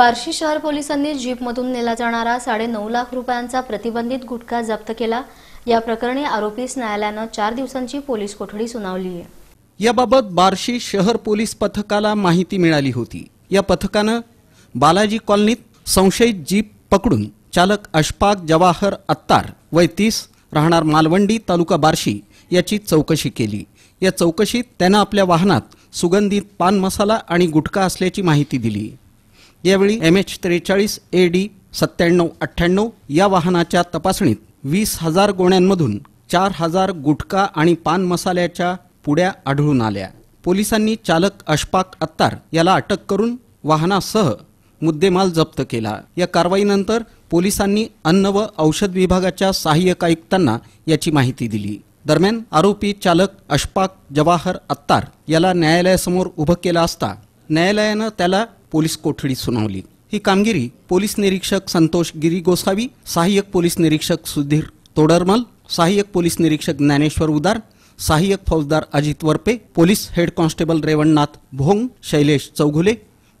बार्शी शहर पोलिसांनी जीपमधून नेला जाणारा नऊ लाख रुपयांचा प्रतिबंधित गुटखा जप्त केला या प्रकरणी आरोपीस न्यायालयानं चार दिवसांची पोलीस कोठडी सुनावली आहे याबाबत बार्शी शहर पोलीस पथकाला माहिती मिळाली होती या पथकानं बालाजी कॉलनीत संशयित जीप पकडून चालक अशफाक जवाहर अत्तार वैतीस राहणार मालवंडी तालुका बार्शी याची चौकशी केली या चौकशीत त्यानं आपल्या वाहनात सुगंधित पान मसाला आणि गुटखा असल्याची माहिती दिली यावेळी एम एच त्रेचाळीस ए डी सत्त्याण्णव अठ्ठ्याण्णव या वाहनाच्या तपासणीत वीस हजार गोण्यांमधून चार हजार गुटखा आणि पान मसाल्याच्या पुड्या आढळून आल्या पोलिसांनी चालक अशफाक अत्तार याला अटक करून वाहनासह मुद्देमाल जप्त केला या कारवाईनंतर पोलिसांनी अन्न व औषध विभागाच्या सहाय्यक आयुक्तांना याची माहिती दिली दरम्यान आरोपी चालक अशपाक जवाहर अत्तार याला न्यायालयासमोर उभं केला असता न्यायालयानं त्याला पोलीस कोठडी सुनावली ही कामगिरी पोलीस निरीक्षक संतोष गिरी गोसावी सहाय्यक पोलीस निरीक्षक सुधीर तोडरमल सहाय्यक पोलीस निरीक्षक ज्ञानेश्वर उदार सहाय्यक फौजदार Ajit Warpe police head constable Revannath Bhong Shailesh Chaughule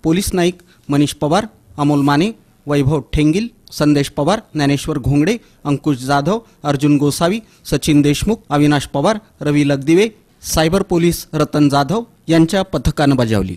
police naik Manish Pawar Amol Mane Vaibhav Thengil Sandesh Pawar Dnyaneshwar Ghongade Ankush Jadhav Arjun Gosavi Sachin Deshmukh Avinash Pawar Ravi Lagdive cyber police Ratan Jadhav यांच्या पथकानं बजावली